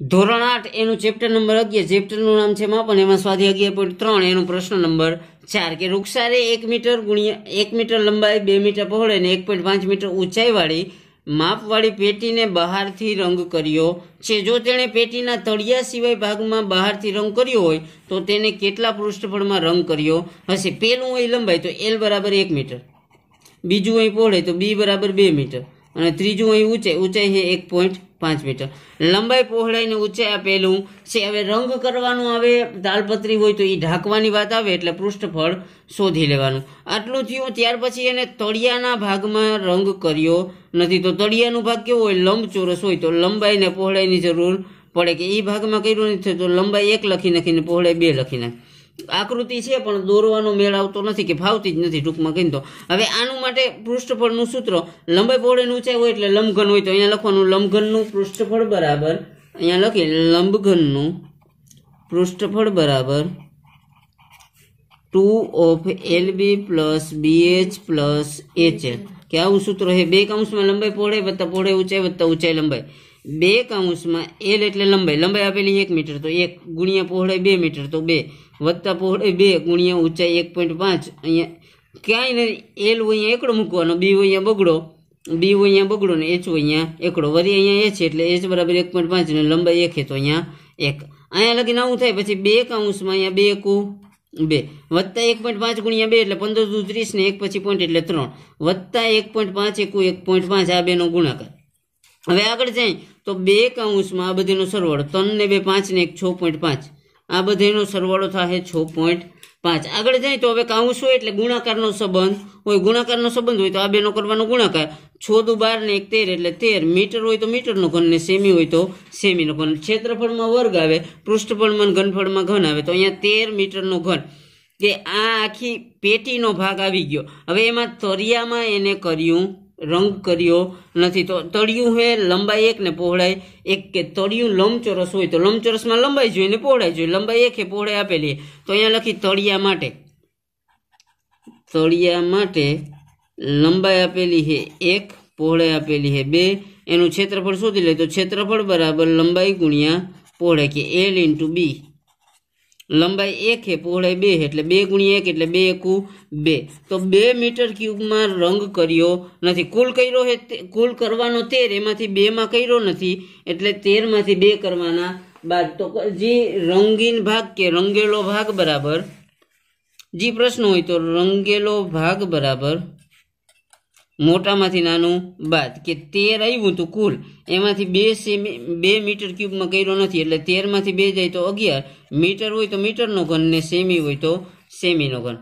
ધોરણ આઠ એનું ચેપ્ટર નંબર અગિયાર ચેપ્ટરનું નામ છે માપન એમાં સ્વાધ્યાય અગિયાર પોઈન્ટ ત્રણ એનો પ્રશ્ન નંબર ચાર કે રૂક્ષારે એક મીટર ગુણ્યા એક મીટર લંબાઈ બે મીટર પહોળે ને એક પોઈન્ટ પાંચ મીટર ઊંચાઈવાળી માપવાળી પેટીને બહારથી રંગ કર્યો છે જો તેણે પેટીના તળિયા સિવાય ભાગમાં બહારથી રંગ કર્યો હોય તો તેને કેટલા પૃષ્ઠફળમાં રંગ કર્યો હશે પેલું હોય લંબાઈ તો એલ બરાબર એક મીટર બીજું હોય પહોળે તો બી બરાબર બે મીટર અને ત્રીજું અહીં ઊંચાઈ ઊંચાઈ છે એક પોઈન્ટ પાંચ મીટર લંબાઈ પહોળાઈને ઊંચાઈ આપેલું છે હવે રંગ કરવાનું આવે તાલપત્રી હોય તો એ ઢાંકવાની વાત આવે એટલે પૃષ્ઠફળ શોધી લેવાનું આટલું થયું ત્યાર પછી એને તળિયાના ભાગમાં રંગ કર્યો નથી તો તળિયાનું ભાગ કેવો હોય લંબચોરસ હોય તો લંબાઈને પહોળાઈની જરૂર પડે કે એ ભાગમાં કર્યું નથી તો લંબાઈ એક લખી નાખીને પહોળાઈ બે લખી નાખી આકૃતિ છે પણ દોરવાનો મેળ આવતો નથી કે ભાવતી જ નથી ટૂંકમાં કહીને તો હવે આનું માટે પૃષ્ઠફળનું સૂત્ર લંબાઈ પહોળેની ઊંચાઈ હોય એટલે લંબઘન હોય તો અહીંયા લખવાનું લંબઘનનું પૃષ્ઠફળ બરાબર અહીંયા લખીએ લંબઘનનું પૃષ્ઠફળ બરાબર two of L B plus B H plus H કે આવું સૂત્ર હે બે કૌંસમાં લંબાઈ પહોળે વત્તા પહોળે ઊંચાઈ વત્તા ઊંચાઈ લંબાઈ બે કાઉન્સમાં એલ એટલે લંબાઈ લંબાઈ આપેલી એક મીટર તો એક ગુણ્યા પહોળાઈ બે મીટર તો બે વત્તા પહોળાઈ બે ગુણ્યા ઊંચાઈ એક પોઈન્ટ પાંચ અહીંયા ક્યાંય નથી એલ અહીંયા એકડો મૂકવાનો બી અહીંયા બગડો બી અહીંયા બગડો ને એચ અહીંયા એકડો વરી અહીંયા એચ એટલે એચ બરાબર એક પોઈન્ટ પાંચ ને લંબાઈ એક તો અહીંયા એક અહીંયા લગીને આવું થાય પછી બે કાઉન્સમાં અહીંયા બે કુ બે વત્તા એક પોઈન્ટ પાંચ ગુણ્યા બે એટલે પંદર દુ ત્રીસ ને એક પછી પોઈન્ટ એટલે ત્રણ વત્તા એક પોઈન્ટ પાંચ એકુ એક પોઈન્ટ પાંચ આ બેનો ગુણાકાર હવે આગળ જઈએ તો બે કૌંસમાં આ બધીનો સરવાળો ત્રણ ને બે પાંચ ને એક છ પોઈન્ટ પાંચ આ બધીનો સરવાળો થાય છ પોઈન્ટ પાંચ આગળ જઈએ તો હવે કાઉસ હોય એટલે ગુણાકારનો સંબંધ હોય ગુણાકારનો સંબંધ હોય તો આ બેનો કરવાનો ગુણાકાર છ દુ બાર ને એક તેર એટલે તેર મીટર હોય તો મીટરનો ઘન ને સેમી હોય તો સેમીનો ઘન ક્ષેત્રફળમાં વર્ગ આવે પૃષ્ઠફળમાં ઘનફળમાં ઘન આવે તો અહીંયા તેર મીટરનો ઘન કે આ આખી પેટીનો ભાગ આવી ગયો હવે એમાં તરિયામાં એને કર્યું રંગ કર્યો નથી તો તળિયું હે લંબાઈ એક ને પહોળાઈ એક કે તળિયું લંબચોરસ હોય તો લંબચોરસમાં લંબાઈ જોઈએ ને પહોળાઈ જોઈએ લંબાઈ એક કે પહોળાઈ આપેલી તો અહીંયા લખી તળિયા માટે તળિયા માટે લંબાઈ આપેલી છે એક પહોળાઈ આપેલી છે બે એનું ક્ષેત્રફળ શોધી લે તો ક્ષેત્રફળ બરાબર લંબાઈ ગુણ્યા પહોળાઈ કે એલ ઇન્ટુ બી લંબાઈ એક હે પહોળાઈ બે એટલે બે ગુણી એક એટલે બે એકુ બે તો બે મીટર ક્યુબમાં રંગ કર્યો નથી કુલ કર્યો હે કુલ કરવાનો તેર એમાંથી બેમાં કર્યો નથી એટલે તેરમાંથી બે કરવાના બાદ તો જે રંગીન ભાગ કે રંગેલો ભાગ બરાબર જે પ્રશ્ન હોય તો રંગેલો ભાગ બરાબર મોટામાંથી નાનું બાદ કે તેર આવ્યું તો કુલ એમાંથી બે સેમી બે મીટર ક્યુબમાં કર્યો નથી એટલે તેરમાંથી બે જાય તો અગિયાર મીટર હોય તો મીટરનો ઘન ને સેમી હોય તો સેમીનો ઘન